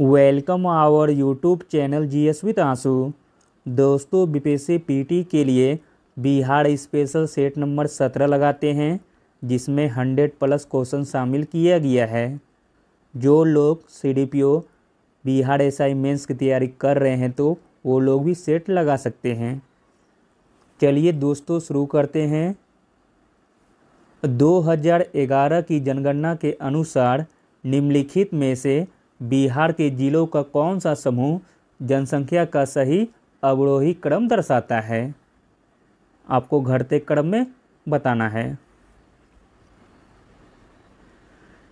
welcome our YouTube channel G S with आंसू दोस्तों BPSC PT के लिए बिहार स्पेशल सेट नंबर सत्रह लगाते हैं जिसमें हंड्रेड प्लस क्वेश्चन शामिल किया गया है जो लोग C D P O Bihar S I की तैयारी कर रहे हैं तो वो लोग भी सेट लगा सकते हैं चलिए दोस्तों शुरू करते हैं 2011 की जनगणना के अनुसार निम्नलिखित में से बिहार के जिलों का कौन सा समूह जनसंख्या का सही अवरोही क्रम दर्शाता है आपको घटते क्रम में बताना है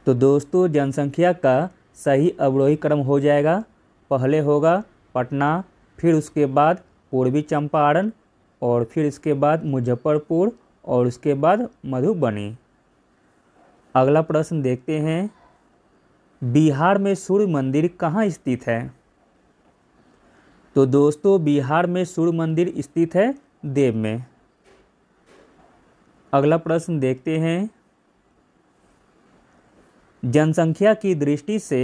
तो दोस्तों जनसंख्या का सही अवरोही क्रम हो जाएगा पहले होगा पटना फिर उसके बाद पूर्वी चंपारण और फिर इसके बाद मुजफ्फरपुर और उसके बाद मधुबनी अगला प्रश्न देखते हैं बिहार में सूर्य मंदिर कहाँ स्थित है तो दोस्तों बिहार में सूर्य मंदिर स्थित है देव में अगला प्रश्न देखते हैं जनसंख्या की दृष्टि से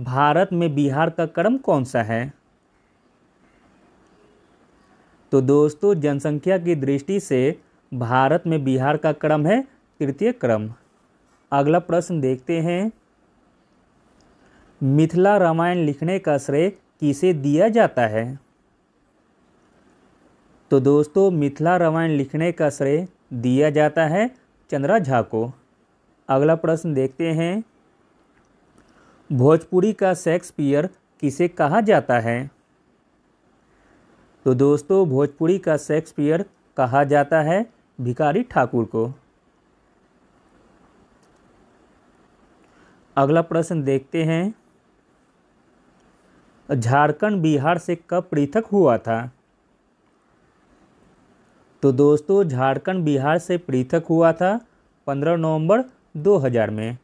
भारत में बिहार का क्रम कौन सा है तो दोस्तों जनसंख्या की दृष्टि से भारत में बिहार का क्रम है तृतीय क्रम अगला प्रश्न देखते हैं मिथिला रामायण लिखने का श्रेय किसे दिया जाता है तो दोस्तों मिथिला रामायण लिखने का श्रेय दिया जाता है चंद्रा झा को अगला प्रश्न देखते हैं भोजपुरी का शेक्सपियर किसे कहा जाता है तो दोस्तों भोजपुरी का शेक्सपियर कहा जाता है भिकारी ठाकुर को अगला प्रश्न देखते हैं झारखंड बिहार से कब पृथक हुआ था तो दोस्तों झारखंड बिहार से पृथक हुआ था 15 नवंबर 2000 में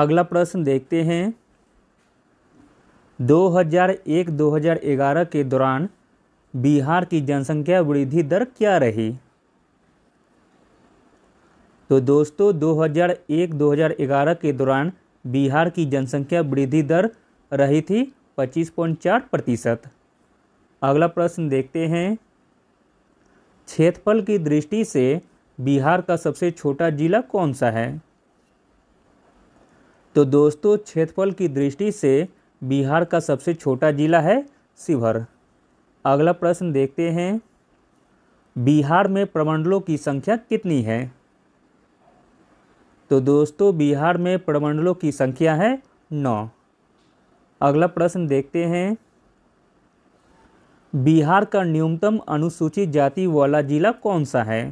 अगला प्रश्न देखते हैं 2001-2011 के दौरान बिहार की जनसंख्या वृद्धि दर क्या रही तो दोस्तों 2001-2011 के दौरान बिहार की जनसंख्या वृद्धि दर रही थी 25.4 प्रतिशत अगला प्रश्न देखते हैं क्षेत्रफल की दृष्टि से बिहार का सबसे छोटा जिला कौन सा है तो दोस्तों क्षेत्रफल की दृष्टि से बिहार का सबसे छोटा जिला है शिवहर अगला प्रश्न देखते हैं बिहार में प्रमंडलों की संख्या कितनी है तो दोस्तों बिहार में प्रमंडलों की संख्या है नौ अगला प्रश्न देखते हैं बिहार का न्यूनतम अनुसूचित जाति वाला जिला कौन सा है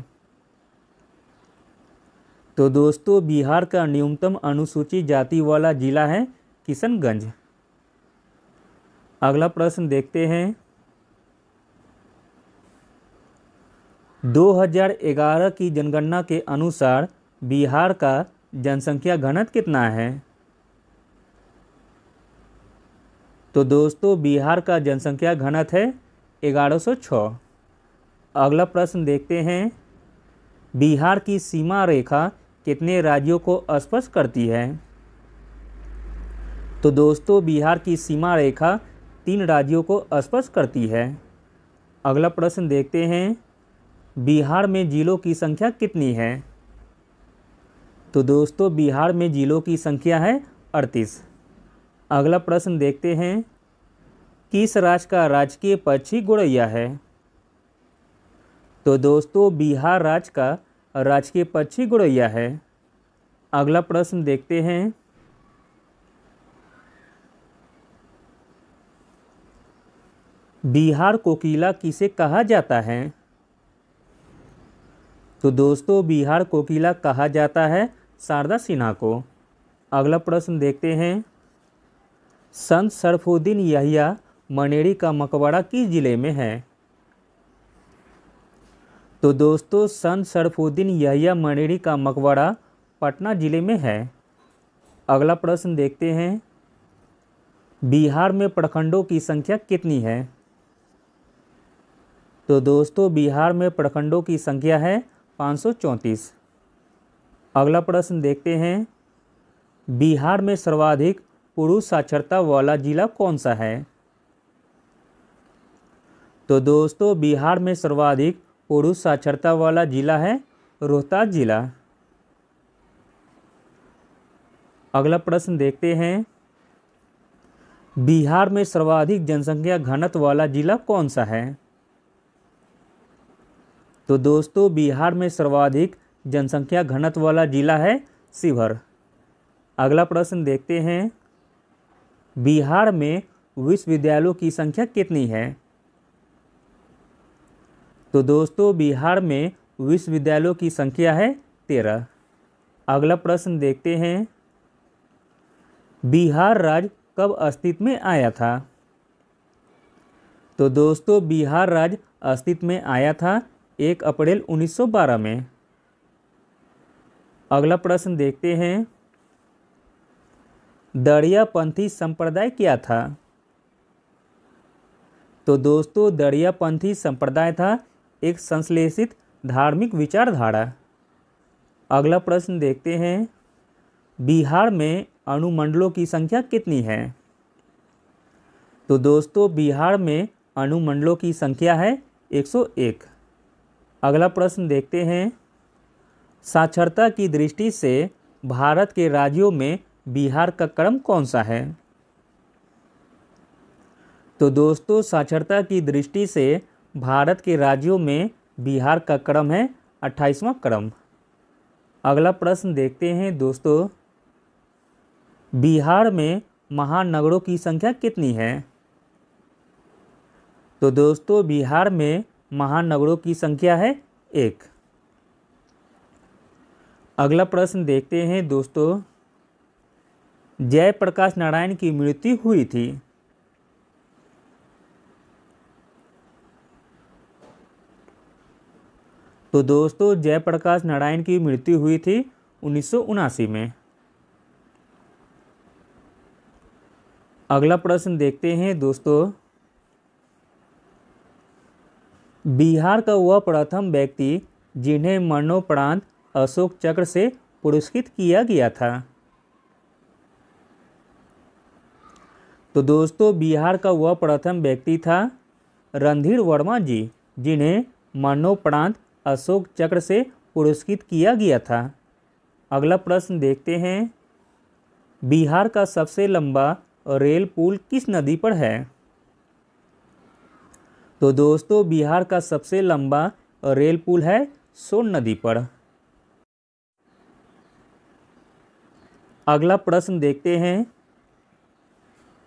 तो दोस्तों बिहार का न्यूनतम अनुसूचित जाति वाला जिला है किशनगंज अगला प्रश्न देखते हैं 2011 की जनगणना के अनुसार बिहार का जनसंख्या घनत्व कितना है तो दोस्तों बिहार का जनसंख्या घनत्व है 1106 अगला प्रश्न देखते हैं बिहार की सीमा रेखा कितने राज्यों को स्पर्श करती है तो दोस्तों बिहार की सीमा रेखा तीन राज्यों को स्पर्श करती है अगला प्रश्न देखते हैं बिहार में ज़िलों की संख्या कितनी है तो दोस्तों बिहार में ज़िलों की संख्या है अड़तीस अगला प्रश्न देखते हैं किस राज्य का राजकीय पक्षी गोरैया है तो दोस्तों बिहार राज्य का राजकीय पक्षी गोरैया है अगला प्रश्न देखते हैं बिहार कोकिला किसे कहा जाता है तो दोस्तों बिहार कोकिला कहा जाता है शारदा सिन्हा को अगला प्रश्न देखते हैं संत शरफुद्दीन यहिया मनेरी का मकबरा किस ज़िले में है तो दोस्तों संत शरफुद्दीन यहिया मनेरी का मकबरा पटना ज़िले में है अगला प्रश्न देखते हैं बिहार में प्रखंडों की संख्या कितनी है तो दोस्तों बिहार में प्रखंडों की संख्या है पाँच सौ चौंतीस अगला प्रश्न देखते हैं बिहार में सर्वाधिक पुरुष साक्षरता वाला जिला कौन सा है तो दोस्तों बिहार में सर्वाधिक पुरुष साक्षरता वाला जिला है रोहतास जिला अगला प्रश्न देखते हैं बिहार में सर्वाधिक जनसंख्या घनत्व वाला जिला कौन सा है तो दोस्तों बिहार में सर्वाधिक जनसंख्या घनत्व वाला जिला है शिवहर अगला प्रश्न देखते हैं बिहार में विश्वविद्यालयों की संख्या कितनी है तो दोस्तों बिहार में विश्वविद्यालयों की संख्या है तेरह अगला प्रश्न देखते हैं बिहार राज्य कब अस्तित्व में आया था तो दोस्तों बिहार राज्य अस्तित्व में आया था एक अप्रैल 1912 में अगला प्रश्न देखते हैं दरियापंथी संप्रदाय क्या था तो दोस्तों दरियापंथी संप्रदाय था एक संश्लेषित धार्मिक विचारधारा अगला प्रश्न देखते हैं बिहार में अनुमंडलों की संख्या कितनी है तो दोस्तों बिहार में अनुमंडलों की संख्या है 101 अगला प्रश्न देखते हैं साक्षरता की दृष्टि से भारत के राज्यों में बिहार का क्रम कौन सा है तो दोस्तों साक्षरता की दृष्टि से भारत के राज्यों में बिहार का क्रम है अट्ठाईसवां क्रम अगला प्रश्न देखते हैं दोस्तों बिहार में महानगरों की संख्या कितनी है तो दोस्तों बिहार में महानगरों की संख्या है एक अगला प्रश्न देखते हैं दोस्तों जयप्रकाश नारायण की मृत्यु हुई थी तो दोस्तों जयप्रकाश नारायण की मृत्यु हुई थी उन्नीस में अगला प्रश्न देखते हैं दोस्तों बिहार का वह प्रथम व्यक्ति जिन्हें मरणोपरांत अशोक चक्र से पुरस्कृत किया गया था तो दोस्तों बिहार का वह प्रथम व्यक्ति था रणधीर वर्मा जी जिन्हें मरणोपरांत अशोक चक्र से पुरस्कृत किया गया था अगला प्रश्न देखते हैं बिहार का सबसे लंबा रेल पुल किस नदी पर है तो दोस्तों बिहार का सबसे लंबा रेल पुल है सोन नदी पर अगला प्रश्न देखते हैं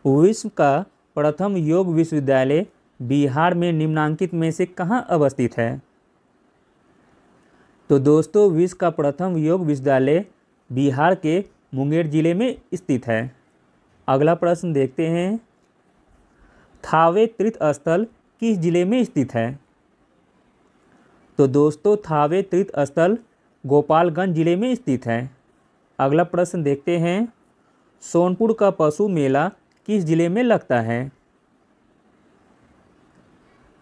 विश्व का प्रथम योग विश्वविद्यालय बिहार में निम्नांकित में से कहाँ अवस्थित है तो दोस्तों विश्व का प्रथम योग विश्वविद्यालय बिहार के मुंगेर जिले में स्थित है अगला प्रश्न देखते हैं थावे तीर्थ स्थल किस जिले में स्थित है तो दोस्तों थावे तीर्थ स्थल गोपालगंज जिले में स्थित है अगला प्रश्न देखते हैं सोनपुर का पशु मेला किस जिले में लगता है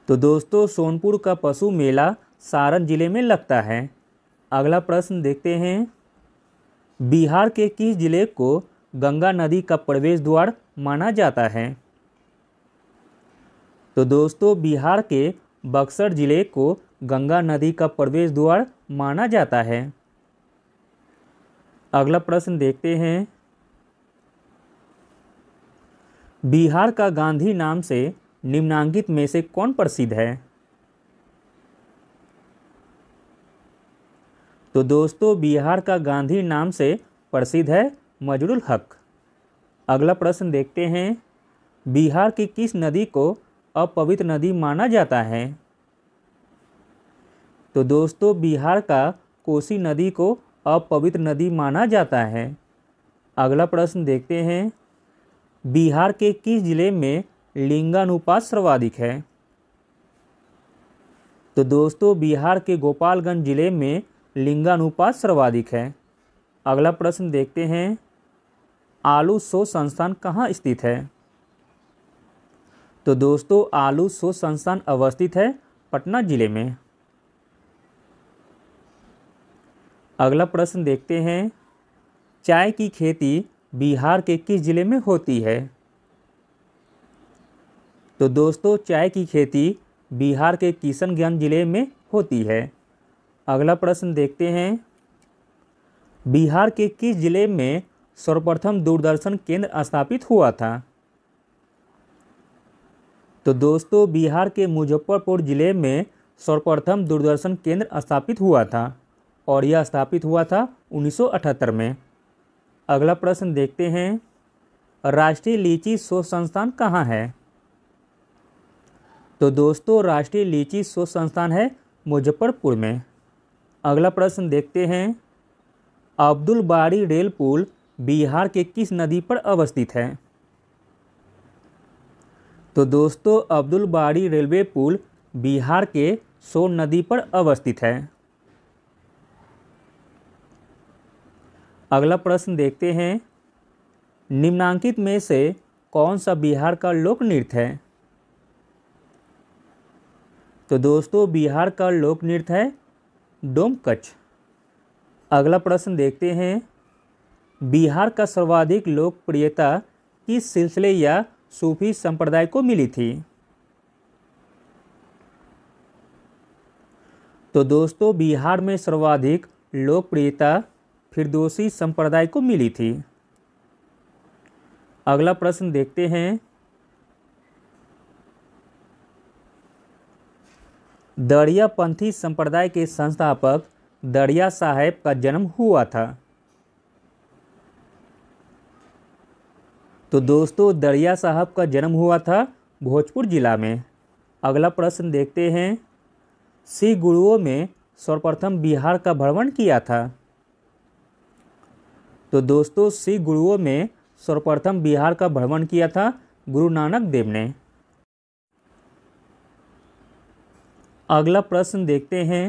तो दोस्तों सोनपुर का पशु मेला सारण जिले में लगता है अगला प्रश्न देखते हैं बिहार के किस जिले को गंगा नदी का प्रवेश द्वार माना जाता है तो दोस्तों बिहार के बक्सर जिले को गंगा नदी का प्रवेश द्वार माना जाता है अगला प्रश्न देखते हैं बिहार का गांधी नाम से निम्नांकित में से कौन प्रसिद्ध है तो दोस्तों बिहार का गांधी नाम से प्रसिद्ध है मजरुल हक अगला प्रश्न देखते हैं बिहार की किस नदी को अपवित्र नदी माना जाता है तो दोस्तों बिहार का कोसी नदी को अपवित्र नदी माना जाता है अगला प्रश्न देखते हैं बिहार के किस जिले में लिंगानुपात सर्वाधिक है तो दोस्तों बिहार के गोपालगंज जिले में लिंगानुपात सर्वाधिक है अगला प्रश्न देखते हैं आलू सो संस्थान कहाँ स्थित है तो दोस्तों आलू सो संस्थान अवस्थित है पटना जिले में अगला प्रश्न देखते हैं चाय की खेती बिहार के किस ज़िले में होती है तो दोस्तों चाय की खेती बिहार के किशनगंज ज़िले में होती है अगला प्रश्न देखते हैं बिहार के किस ज़िले में सर्वप्रथम दूरदर्शन केंद्र स्थापित हुआ था तो दोस्तों बिहार के मुजफ्फरपुर ज़िले में सर्वप्रथम दूरदर्शन केंद्र स्थापित हुआ था और यह स्थापित हुआ था 1978 में अगला प्रश्न देखते हैं राष्ट्रीय लीची शोध संस्थान कहाँ है तो दोस्तों राष्ट्रीय लीची शोध संस्थान है मुजफ्फरपुर में अगला प्रश्न देखते हैं अब्दुल बाड़ी रेल पुल बिहार के किस नदी पर अवस्थित है तो दोस्तों अब्दुल बाड़ी रेलवे पुल बिहार के सोन नदी पर अवस्थित है अगला प्रश्न देखते हैं निम्नांकित में से कौन सा बिहार का लोक नृत्य है तो दोस्तों बिहार का लोक नृत्य है डोमकच अगला प्रश्न देखते हैं बिहार का सर्वाधिक लोकप्रियता किस सिलसिले या सूफी संप्रदाय को मिली थी तो दोस्तों बिहार में सर्वाधिक लोकप्रियता फिरदोसी संप्रदाय को मिली थी अगला प्रश्न देखते हैं दरिया पंथी संप्रदाय के संस्थापक दरिया साहेब का जन्म हुआ था तो दोस्तों दरिया साहब का जन्म हुआ था भोजपुर जिला में अगला प्रश्न देखते हैं सिख गुरुओं में सर्वप्रथम बिहार का भ्रमण किया था तो दोस्तों सिख गुरुओं में सर्वप्रथम बिहार का भ्रमण किया था गुरु नानक देव ने अगला प्रश्न देखते हैं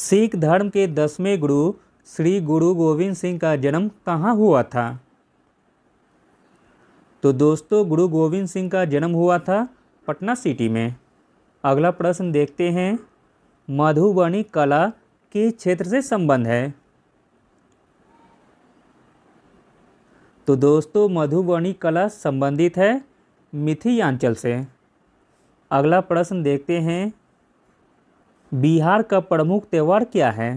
सिख धर्म के दसवें गुरु श्री गुरु गोविंद सिंह का जन्म कहाँ हुआ था तो दोस्तों गुरु गोविंद सिंह का जन्म हुआ था पटना सिटी में अगला प्रश्न देखते हैं मधुबनी कला के क्षेत्र से संबंध है तो दोस्तों मधुबनी कला संबंधित है मिथियांचल से अगला प्रश्न देखते हैं बिहार का प्रमुख त्यौहार क्या है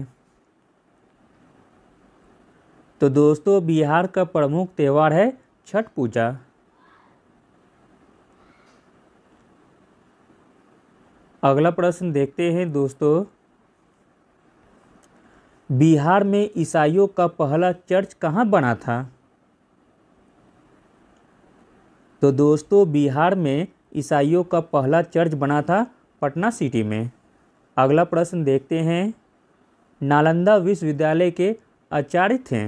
तो दोस्तों बिहार का प्रमुख त्यौहार है छठ पूजा अगला प्रश्न देखते हैं दोस्तों बिहार में ईसाइयों का पहला चर्च कहाँ बना था तो दोस्तों बिहार में ईसाइयों का पहला चर्च बना था पटना सिटी में अगला प्रश्न देखते हैं नालंदा विश्वविद्यालय के आचार्य थे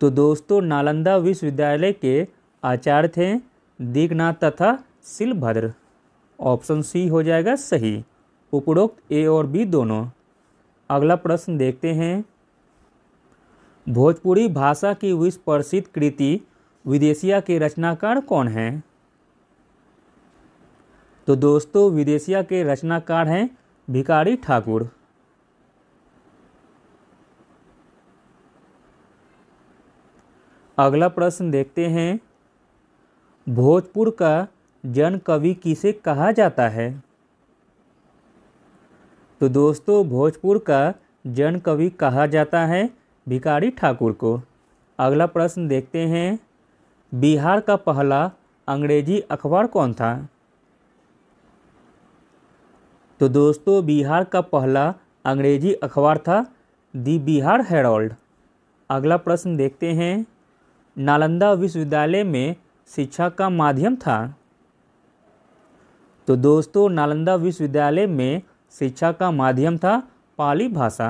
तो दोस्तों नालंदा विश्वविद्यालय के आचार्य थे दीघनाथ तथा सिलभद्र ऑप्शन सी हो जाएगा सही उपरोक्त ए और बी दोनों अगला प्रश्न देखते हैं भोजपुरी भाषा की विश्व प्रसिद्ध कृति विदेशिया के रचनाकार कौन हैं तो दोस्तों विदेशिया के रचनाकार हैं भिकारी ठाकुर अगला प्रश्न देखते हैं भोजपुर का जन कवि किसे कहा जाता है तो दोस्तों भोजपुर का जन कवि कहा जाता है भिकारी ठाकुर को अगला प्रश्न देखते हैं बिहार का पहला अंग्रेजी अखबार कौन था तो दोस्तों बिहार का पहला अंग्रेजी अखबार था दी बिहार हेरोल्ड अगला प्रश्न देखते हैं नालंदा विश्वविद्यालय में शिक्षा का माध्यम था तो दोस्तों नालंदा विश्वविद्यालय में शिक्षा का माध्यम था पाली भाषा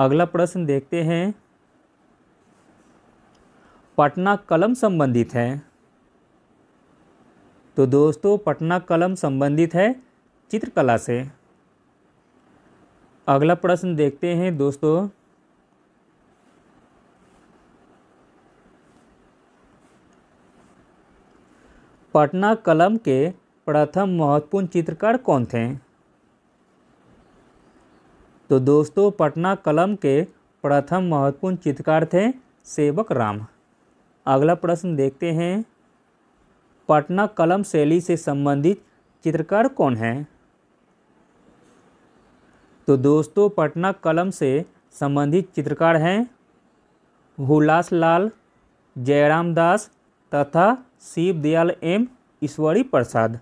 अगला प्रश्न देखते हैं पटना कलम संबंधित है तो दोस्तों पटना कलम संबंधित है चित्रकला से अगला प्रश्न देखते हैं दोस्तों पटना कलम के प्रथम महत्वपूर्ण चित्रकार कौन थे तो दोस्तों पटना कलम के प्रथम महत्वपूर्ण चित्रकार थे सेवक राम अगला प्रश्न देखते हैं पटना कलम शैली से संबंधित चित्रकार कौन हैं तो दोस्तों पटना कलम से संबंधित चित्रकार हैं हुलास लाल जयराम दास तथा शिव दयाल एम ईश्वरी प्रसाद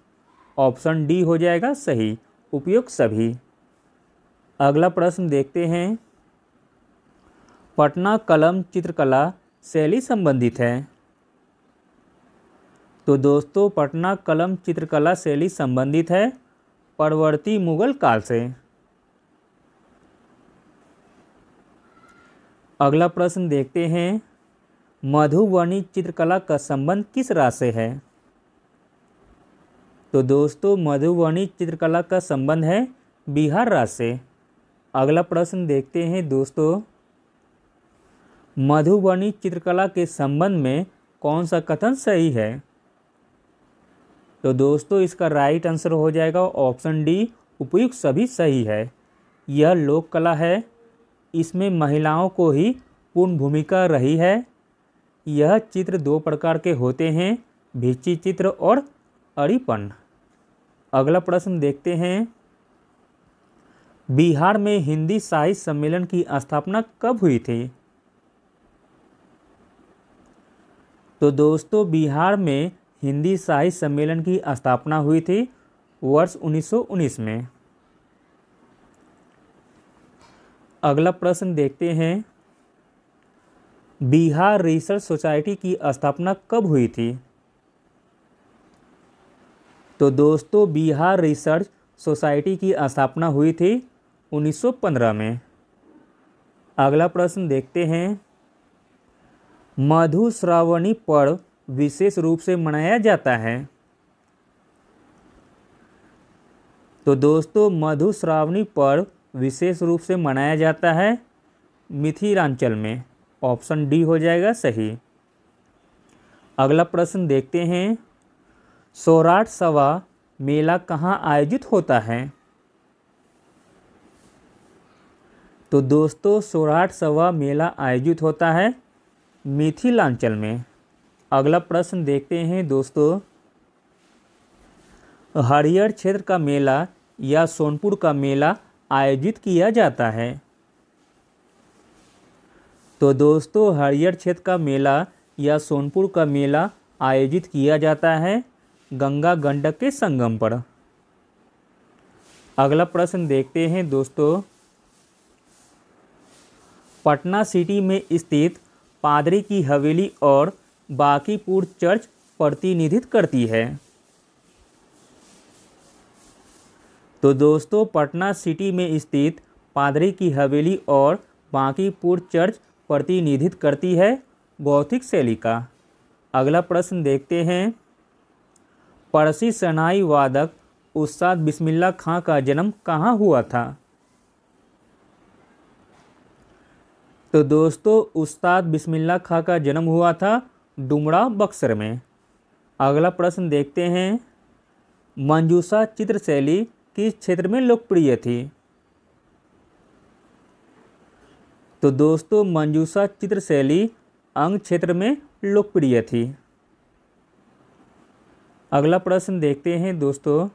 ऑप्शन डी हो जाएगा सही उपयोग सभी अगला प्रश्न देखते हैं पटना कलम चित्रकला शैली संबंधित है तो दोस्तों पटना कलम चित्रकला शैली संबंधित है परवर्ती मुगल काल से अगला प्रश्न देखते हैं मधुबनी चित्रकला का संबंध किस राज से है तो दोस्तों मधुबनी चित्रकला का संबंध है बिहार राज्य से अगला प्रश्न देखते हैं दोस्तों मधुबनी चित्रकला के संबंध में कौन सा कथन सही है तो दोस्तों इसका राइट आंसर हो जाएगा ऑप्शन डी उपयुक्त सभी सही है यह लोक कला है इसमें महिलाओं को ही पूर्ण भूमिका रही है यह चित्र दो प्रकार के होते हैं भिच्ची चित्र और अड़ीपन अगला प्रश्न देखते हैं बिहार में हिंदी साहित्य सम्मेलन की स्थापना कब हुई थी तो दोस्तों बिहार में हिंदी साहित्य सम्मेलन की स्थापना हुई थी वर्ष 1919 में अगला प्रश्न देखते हैं बिहार रिसर्च सोसाइटी की स्थापना कब हुई थी तो दोस्तों बिहार रिसर्च सोसाइटी की स्थापना हुई थी 1915 में अगला प्रश्न देखते हैं मधुश्रावणी पर्व विशेष रूप से मनाया जाता है तो दोस्तों मधुश्रावणी पर्व विशेष रूप से मनाया जाता है मिथिलांचल में ऑप्शन डी हो जाएगा सही अगला प्रश्न देखते हैं सौराठ सवा मेला कहाँ आयोजित होता है तो दोस्तों सोराठ सवा मेला आयोजित होता है मिथिलांचल में अगला प्रश्न देखते हैं दोस्तों हरियर क्षेत्र का मेला या सोनपुर का मेला आयोजित किया जाता है तो दोस्तों हरियर क्षेत्र का मेला या सोनपुर का मेला आयोजित किया जाता है गंगा गंडक के संगम पर अगला प्रश्न देखते हैं दोस्तों पटना सिटी में स्थित पादरी की हवेली और बाकीपुर चर्च प्रतिनिधित्व करती है तो दोस्तों पटना सिटी में स्थित पादरी की हवेली और बाकीपुर चर्च प्रतिनिधित्व करती है गौथिक शैली का अगला प्रश्न देखते हैं परसी सनाई वादक उस्ताद बिस्मिल्ला खां का जन्म कहाँ हुआ था तो दोस्तों उस्ताद बिस्मिल्ला खां का जन्म हुआ था डुमड़ा बक्सर में अगला प्रश्न देखते हैं मंजूसा चित्रशैली किस क्षेत्र में लोकप्रिय थी तो दोस्तों मंजूसा चित्रशैली अंग क्षेत्र में लोकप्रिय थी अगला प्रश्न देखते हैं दोस्तों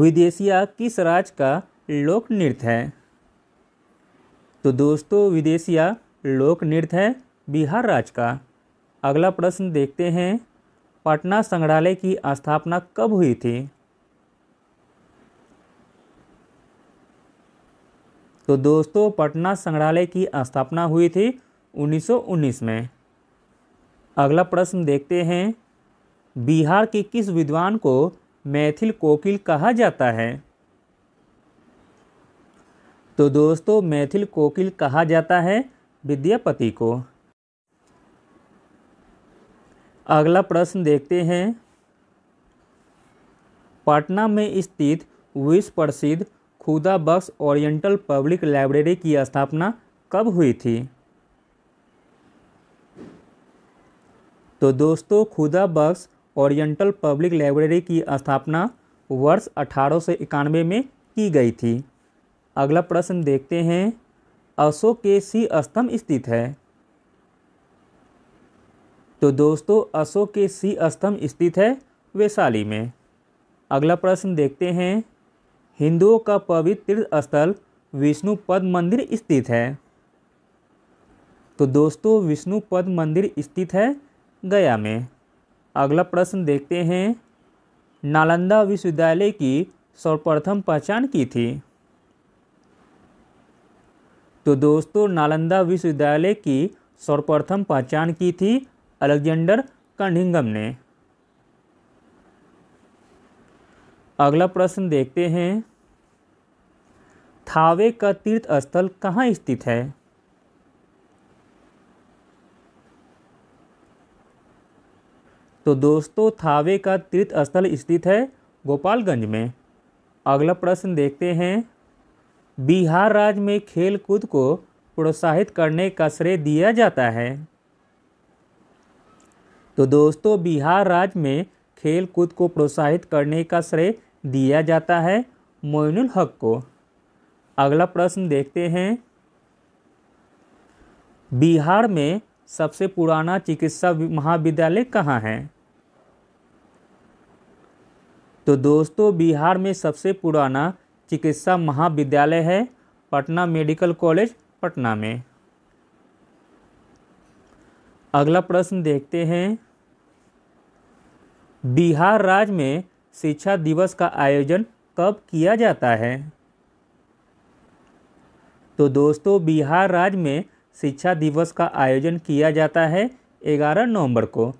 विदेशिया किस राज्य का लोक नृत्य है तो दोस्तों विदेशिया लोक नृत्य है बिहार राज्य का अगला प्रश्न देखते हैं पटना संग्रहालय की स्थापना कब हुई थी तो दोस्तों पटना संग्रहालय की स्थापना हुई थी 1919 में अगला प्रश्न देखते हैं बिहार के किस विद्वान को मैथिल कोकिल कहा जाता है तो दोस्तों मैथिल कोकिल कहा जाता है विद्यापति को अगला प्रश्न देखते हैं पटना में स्थित विश्व प्रसिद्ध खुदा बक्स ओरिएंटल पब्लिक लाइब्रेरी की स्थापना कब हुई थी तो दोस्तों खुदा बक्स ओरिएंटल पब्लिक लाइब्रेरी की स्थापना वर्ष अठारह सौ इक्यानवे में की गई थी अगला प्रश्न देखते हैं अशोक के सी स्तंभ स्थित है तो दोस्तों अशोक के सी स्तंभ स्थित है वैशाली में अगला प्रश्न देखते हैं हिंदुओं का पवित्र तीर्थ स्थल विष्णु पद मंदिर स्थित है तो दोस्तों विष्णु पद मंदिर स्थित है गया में अगला प्रश्न देखते हैं नालंदा विश्वविद्यालय की सर्वप्रथम पहचान की थी तो दोस्तों नालंदा विश्वविद्यालय की सर्वप्रथम पहचान की थी अलेक्जेंडर कंडिंगम ने अगला प्रश्न देखते हैं थावे का तीर्थ स्थल कहाँ स्थित है तो दोस्तों थावे का तीर्थ स्थल स्थित है गोपालगंज में अगला प्रश्न देखते हैं बिहार राज्य में खेल कूद को प्रोत्साहित करने का श्रेय दिया जाता है तो दोस्तों बिहार राज्य में खेल कूद को प्रोत्साहित करने का श्रेय दिया जाता है मोइनुल हक को अगला प्रश्न देखते हैं बिहार में सबसे पुराना चिकित्सा महाविद्यालय कहाँ है तो दोस्तों बिहार में सबसे पुराना चिकित्सा महाविद्यालय है पटना मेडिकल कॉलेज पटना में अगला प्रश्न देखते हैं बिहार राज्य में शिक्षा दिवस का आयोजन कब किया जाता है तो दोस्तों बिहार राज्य में शिक्षा दिवस का आयोजन किया जाता है ग्यारह नवंबर को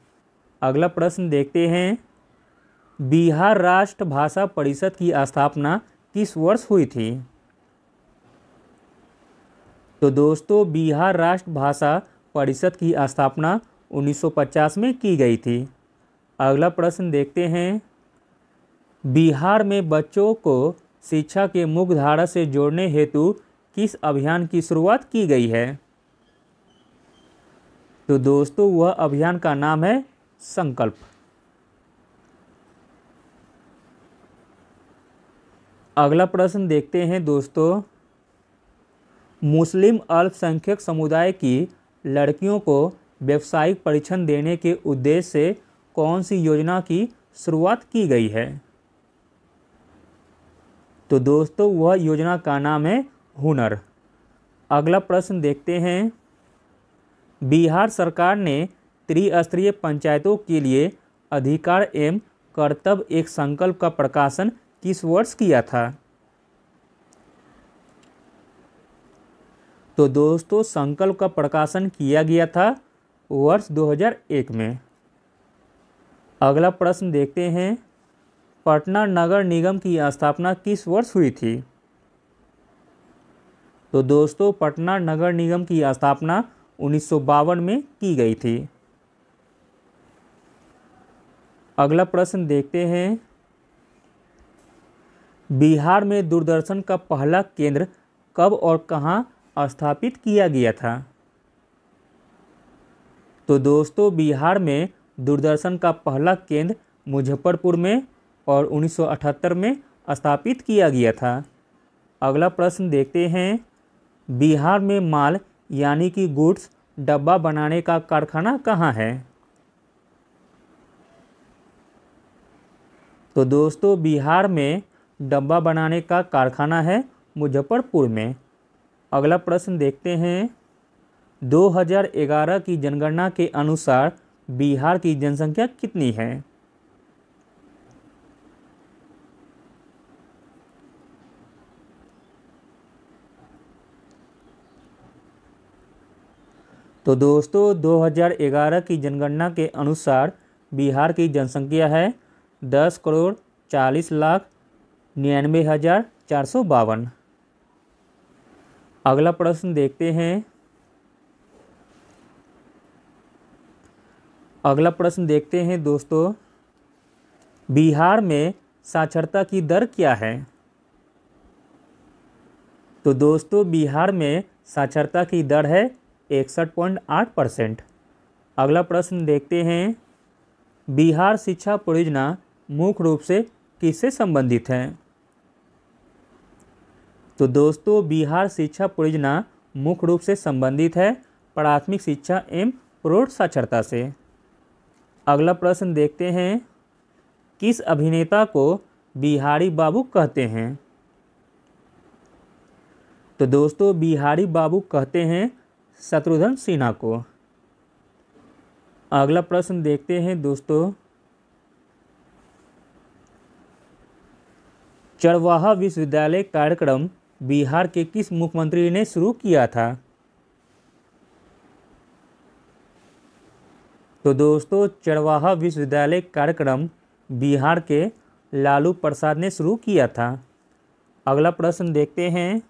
अगला प्रश्न देखते हैं बिहार राष्ट्र भाषा परिषद की स्थापना किस वर्ष हुई थी तो दोस्तों बिहार राष्ट्र भाषा परिषद की स्थापना 1950 में की गई थी अगला प्रश्न देखते हैं बिहार में बच्चों को शिक्षा के मुख्य धारा से जोड़ने हेतु किस अभियान की शुरुआत की गई है तो दोस्तों वह अभियान का नाम है संकल्प अगला प्रश्न देखते हैं दोस्तों मुस्लिम अल्पसंख्यक समुदाय की लड़कियों को व्यावसायिक परीक्षण देने के उद्देश्य से कौन सी योजना की शुरुआत की गई है तो दोस्तों वह योजना का नाम है हुनर अगला प्रश्न देखते हैं बिहार सरकार ने त्रिस्तरीय पंचायतों के लिए अधिकार एवं कर्तव्य एक संकल्प का प्रकाशन किस वर्ष किया था तो दोस्तों संकल्प का प्रकाशन किया गया था वर्ष 2001 में अगला प्रश्न देखते हैं पटना नगर निगम की स्थापना किस वर्ष हुई थी तो दोस्तों पटना नगर निगम की स्थापना उन्नीस में की गई थी अगला प्रश्न देखते हैं बिहार में दूरदर्शन का पहला केंद्र कब और कहाँ स्थापित किया गया था तो दोस्तों बिहार में दूरदर्शन का पहला केंद्र मुजफ्फरपुर में और 1978 में स्थापित किया गया था अगला प्रश्न देखते हैं बिहार में माल यानी कि गुड्स डब्बा बनाने का कारखाना कहाँ है तो दोस्तों बिहार में डब्बा बनाने का कारखाना है मुजफ्फरपुर में अगला प्रश्न देखते हैं 2011 की जनगणना के अनुसार बिहार की जनसंख्या कितनी है तो दोस्तों 2011 की जनगणना के अनुसार बिहार की जनसंख्या है दस करोड़ चालीस लाख निन्यानवे हज़ार चार सौ बावन अगला प्रश्न देखते हैं अगला प्रश्न देखते हैं दोस्तों बिहार में साक्षरता की दर क्या है तो दोस्तों बिहार में साक्षरता की दर है इकसठ पॉइंट आठ परसेंट अगला प्रश्न देखते हैं बिहार शिक्षा परियोजना मुख्य रूप से किससे संबंधित है तो दोस्तों बिहार शिक्षा परियोजना मुख्य रूप से संबंधित है प्राथमिक शिक्षा एवं प्रौढ़ साक्षरता से अगला प्रश्न देखते हैं किस अभिनेता को बिहारी बाबू कहते हैं तो दोस्तों बिहारी बाबू कहते हैं शत्रुघ्न सिन्हा को अगला प्रश्न देखते हैं दोस्तों चरवाहा विश्वविद्यालय कार्यक्रम बिहार के किस मुख्यमंत्री ने शुरू किया था तो दोस्तों चरवाहा विश्वविद्यालय कार्यक्रम बिहार के लालू प्रसाद ने शुरू किया था अगला प्रश्न देखते हैं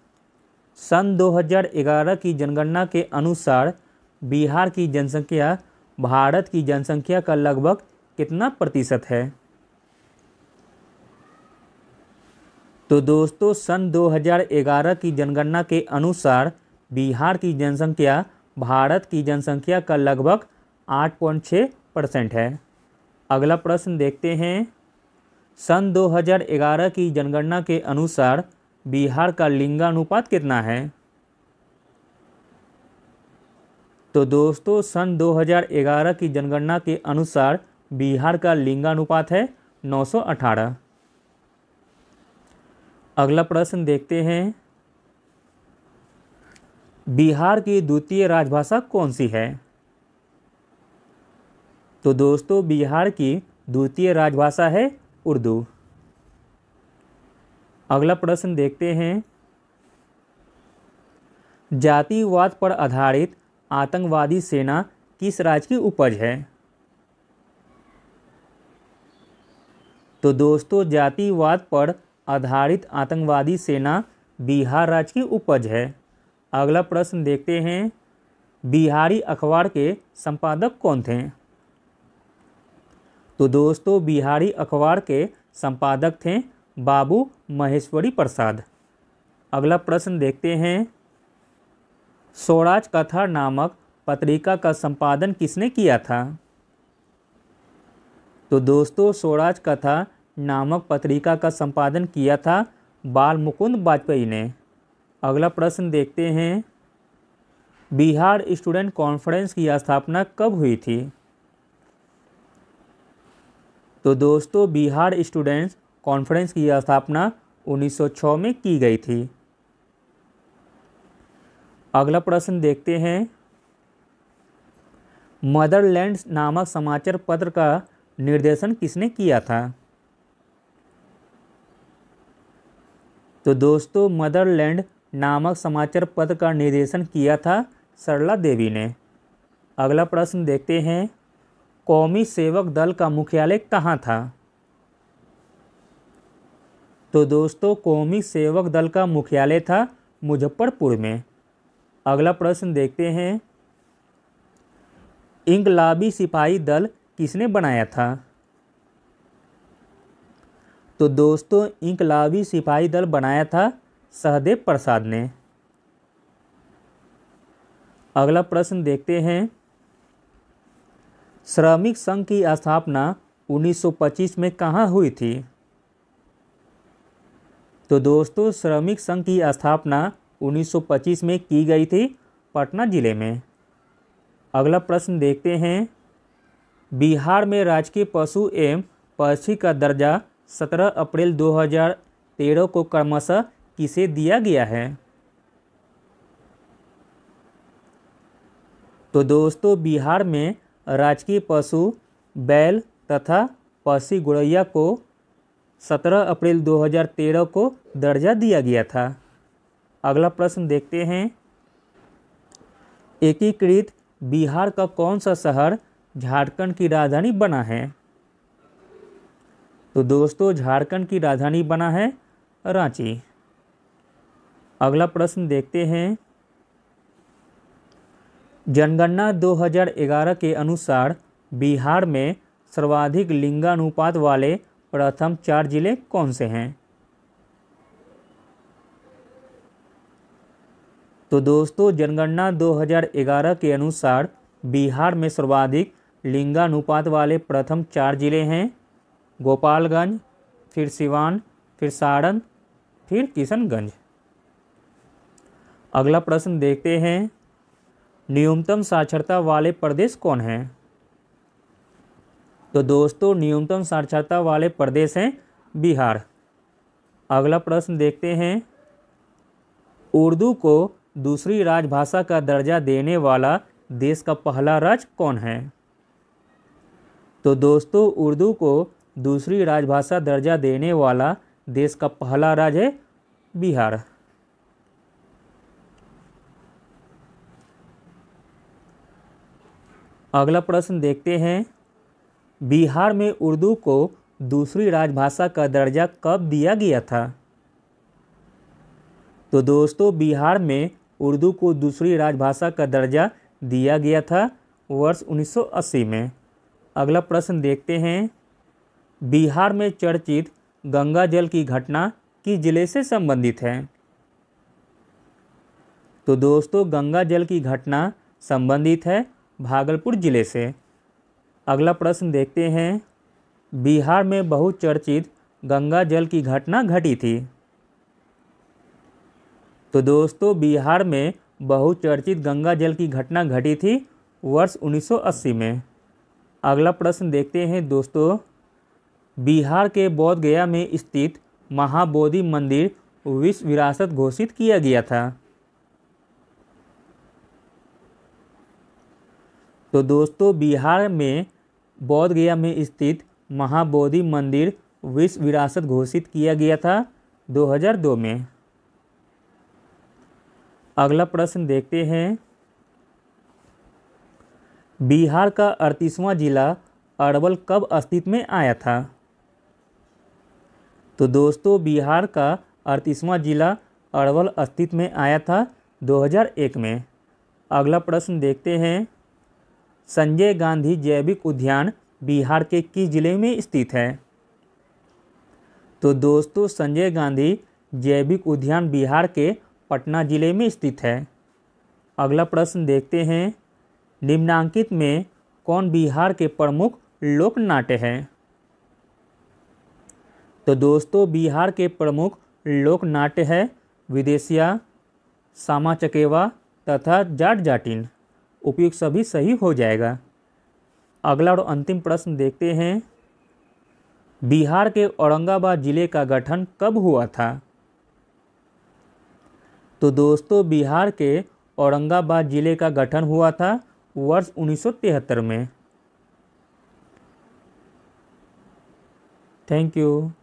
सन 2011 की जनगणना के अनुसार बिहार की जनसंख्या भारत की जनसंख्या का लगभग कितना प्रतिशत है तो दोस्तों सन 2011 की जनगणना के अनुसार बिहार की जनसंख्या भारत की जनसंख्या का लगभग 8.6 परसेंट है अगला प्रश्न देखते हैं सन 2011 की जनगणना के अनुसार बिहार का लिंगानुपात कितना है तो दोस्तों सन 2011 की जनगणना के अनुसार बिहार का लिंगानुपात है 918 अगला प्रश्न देखते हैं बिहार की द्वितीय राजभाषा कौन सी है तो दोस्तों बिहार की द्वितीय राजभाषा है उर्दू अगला प्रश्न देखते हैं जातिवाद पर आधारित आतंकवादी सेना किस राज्य की उपज है तो दोस्तों जातिवाद पर आधारित आतंकवादी सेना बिहार राज्य की उपज है अगला प्रश्न देखते हैं बिहारी अखबार के संपादक कौन थे तो दोस्तों बिहारी अखबार के संपादक थे बाबू महेश्वरी प्रसाद अगला प्रश्न देखते हैं स्वराज कथा नामक पत्रिका का संपादन किसने किया था तो दोस्तों स्वराज कथा नामक पत्रिका का संपादन किया था बाल मुकुंद वाजपेयी ने अगला प्रश्न देखते हैं बिहार स्टूडेंट कॉन्फ्रेंस की स्थापना कब हुई थी तो दोस्तों बिहार स्टूडेंट्स कॉन्फ्रेंस की स्थापना 1906 में की गई थी अगला प्रश्न देखते हैं मदरलैंड नामक समाचार पत्र का निर्देशन किसने किया था तो दोस्तों मदरलैंड नामक समाचार पत्र का निर्देशन किया था सरला देवी ने अगला प्रश्न देखते हैं कौमी सेवक दल का मुख्यालय कहाँ था तो दोस्तों कौमी सेवक दल का मुख्यालय था मुजफ्फरपुर में अगला प्रश्न देखते हैं इंकलाबी सिपाही दल किसने बनाया था तो दोस्तों इंकलाबी सिपाही दल बनाया था सहदेव प्रसाद ने अगला प्रश्न देखते हैं श्रमिक संघ की स्थापना 1925 में कहाँ हुई थी तो दोस्तों श्रमिक संघ की स्थापना 1925 में की गई थी पटना ज़िले में अगला प्रश्न देखते हैं बिहार में राजकीय पशु एवं पक्षी का दर्जा 17 अप्रैल 2013 को क्रमशः किसे दिया गया है तो दोस्तों बिहार में राजकीय पशु बैल तथा पक्षी गुड़ैया को 17 अप्रैल 2013 को दर्जा दिया गया था अगला प्रश्न देखते हैं एकीकृत बिहार का कौन सा शहर झारखंड की राजधानी बना है तो दोस्तों झारखंड की राजधानी बना है रांची अगला प्रश्न देखते हैं जनगणना 2011 के अनुसार बिहार में सर्वाधिक लिंगानुपात वाले प्रथम चार जिले कौन से हैं तो दोस्तों जनगणना 2011 के अनुसार बिहार में सर्वाधिक लिंगानुपात वाले प्रथम चार जिले हैं गोपालगंज फिर सिवान फिर सारण फिर किशनगंज अगला प्रश्न देखते हैं न्यूनतम साक्षरता वाले प्रदेश कौन हैं तो दोस्तों न्यूनतम साक्षरता वाले प्रदेश हैं बिहार अगला प्रश्न देखते हैं उर्दू को दूसरी राजभाषा का दर्जा देने वाला देश का पहला राज्य कौन है तो दोस्तों उर्दू को दूसरी राजभाषा दर्जा देने वाला देश का पहला राज्य है बिहार अगला प्रश्न देखते हैं बिहार में उर्दू को दूसरी राजभाषा का दर्जा कब दिया गया था तो दोस्तों बिहार में उर्दू को दूसरी राजभाषा का दर्जा दिया गया था वर्ष 1980 में अगला प्रश्न देखते हैं बिहार में चर्चित गंगा जल की घटना किस जिले से संबंधित है तो दोस्तों गंगा जल की घटना संबंधित है भागलपुर जिले से अगला प्रश्न देखते हैं बिहार में बहुचर्चित गंगा जल की घटना घटी थी तो दोस्तों बिहार में बहुचर्चित गंगा जल की घटना घटी थी वर्ष 1980 में अगला प्रश्न देखते हैं दोस्तों बिहार के बोधगया में स्थित महाबोधि मंदिर विश्व विरासत घोषित किया गया था तो दोस्तों बिहार में बौद्धगया में स्थित महाबोधि मंदिर विश्व विरासत घोषित किया गया था 2002 में अगला प्रश्न देखते हैं बिहार का अड़तीसवां जिला अरवल कब अस्तित्व में आया था तो दोस्तों बिहार का अड़तीसवां जिला अरवल अस्तित्व में आया था 2001 में अगला प्रश्न देखते हैं संजय गांधी जैविक उद्यान बिहार के किस जिले में स्थित है तो दोस्तों संजय गांधी जैविक उद्यान बिहार के पटना जिले में स्थित है अगला प्रश्न देखते हैं निम्नांकित में कौन बिहार के प्रमुख लोक नाट्य हैं तो दोस्तों बिहार के प्रमुख लोक नाट्य है विदेशिया सामा चकेवा तथा जाट जाटिन उपयुक्त सभी सही हो जाएगा अगला और अंतिम प्रश्न देखते हैं बिहार के औरंगाबाद ज़िले का गठन कब हुआ था तो दोस्तों बिहार के औरंगाबाद ज़िले का गठन हुआ था वर्ष 1973 में थैंक यू